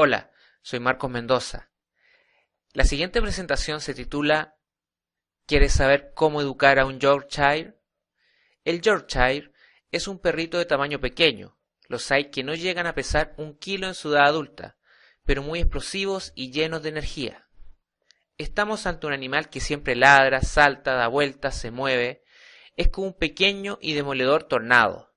Hola, soy Marcos Mendoza. La siguiente presentación se titula ¿Quieres saber cómo educar a un Yorkshire? El Yorkshire es un perrito de tamaño pequeño. Los hay que no llegan a pesar un kilo en su edad adulta, pero muy explosivos y llenos de energía. Estamos ante un animal que siempre ladra, salta, da vueltas, se mueve. Es como un pequeño y demoledor tornado.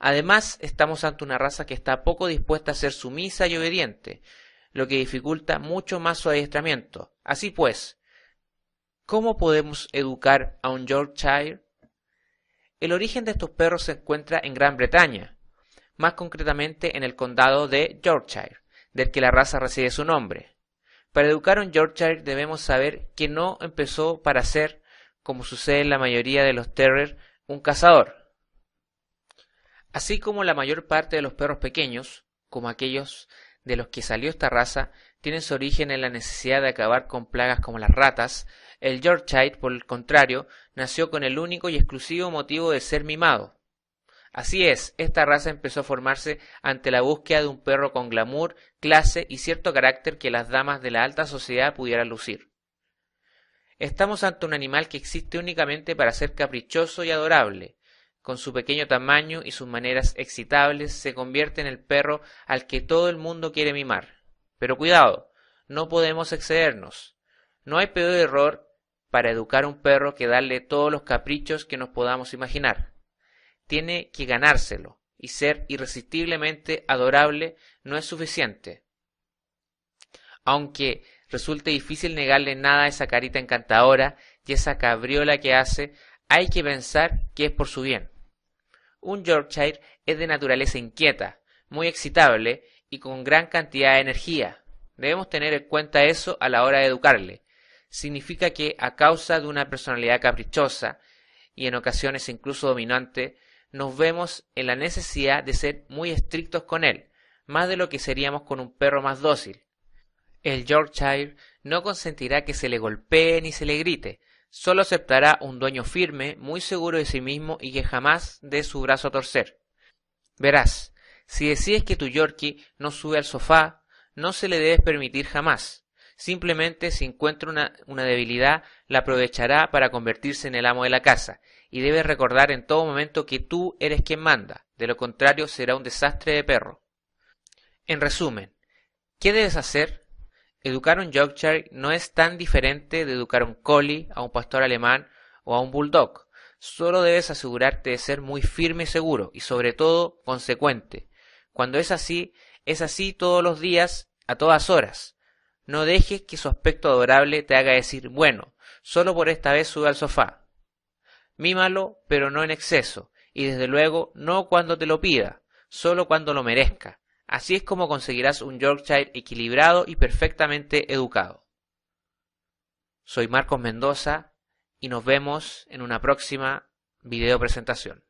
Además, estamos ante una raza que está poco dispuesta a ser sumisa y obediente, lo que dificulta mucho más su adiestramiento. Así pues, ¿cómo podemos educar a un Yorkshire? El origen de estos perros se encuentra en Gran Bretaña, más concretamente en el condado de Yorkshire, del que la raza recibe su nombre. Para educar a un Yorkshire debemos saber que no empezó para ser, como sucede en la mayoría de los terriers, un cazador. Así como la mayor parte de los perros pequeños, como aquellos de los que salió esta raza, tienen su origen en la necesidad de acabar con plagas como las ratas, el Yorkshire, por el contrario, nació con el único y exclusivo motivo de ser mimado. Así es, esta raza empezó a formarse ante la búsqueda de un perro con glamour, clase y cierto carácter que las damas de la alta sociedad pudieran lucir. Estamos ante un animal que existe únicamente para ser caprichoso y adorable, con su pequeño tamaño y sus maneras excitables, se convierte en el perro al que todo el mundo quiere mimar. Pero cuidado, no podemos excedernos. No hay peor error para educar a un perro que darle todos los caprichos que nos podamos imaginar. Tiene que ganárselo, y ser irresistiblemente adorable no es suficiente. Aunque resulte difícil negarle nada a esa carita encantadora y esa cabriola que hace, hay que pensar que es por su bien. Un Yorkshire es de naturaleza inquieta, muy excitable y con gran cantidad de energía. Debemos tener en cuenta eso a la hora de educarle. Significa que, a causa de una personalidad caprichosa y en ocasiones incluso dominante, nos vemos en la necesidad de ser muy estrictos con él, más de lo que seríamos con un perro más dócil. El Yorkshire no consentirá que se le golpee ni se le grite, Solo aceptará un dueño firme, muy seguro de sí mismo y que jamás dé su brazo a torcer. Verás, si decides que tu Yorkie no sube al sofá, no se le debes permitir jamás. Simplemente si encuentra una debilidad, la aprovechará para convertirse en el amo de la casa, y debes recordar en todo momento que tú eres quien manda, de lo contrario será un desastre de perro. En resumen, ¿qué debes hacer? Educar un Yorkshire no es tan diferente de educar a un collie, a un pastor alemán o a un bulldog. Solo debes asegurarte de ser muy firme y seguro, y sobre todo consecuente. Cuando es así, es así todos los días, a todas horas. No dejes que su aspecto adorable te haga decir, bueno, solo por esta vez sube al sofá. Mímalo, pero no en exceso, y desde luego no cuando te lo pida, solo cuando lo merezca. Así es como conseguirás un Yorkshire equilibrado y perfectamente educado. Soy Marcos Mendoza y nos vemos en una próxima video presentación.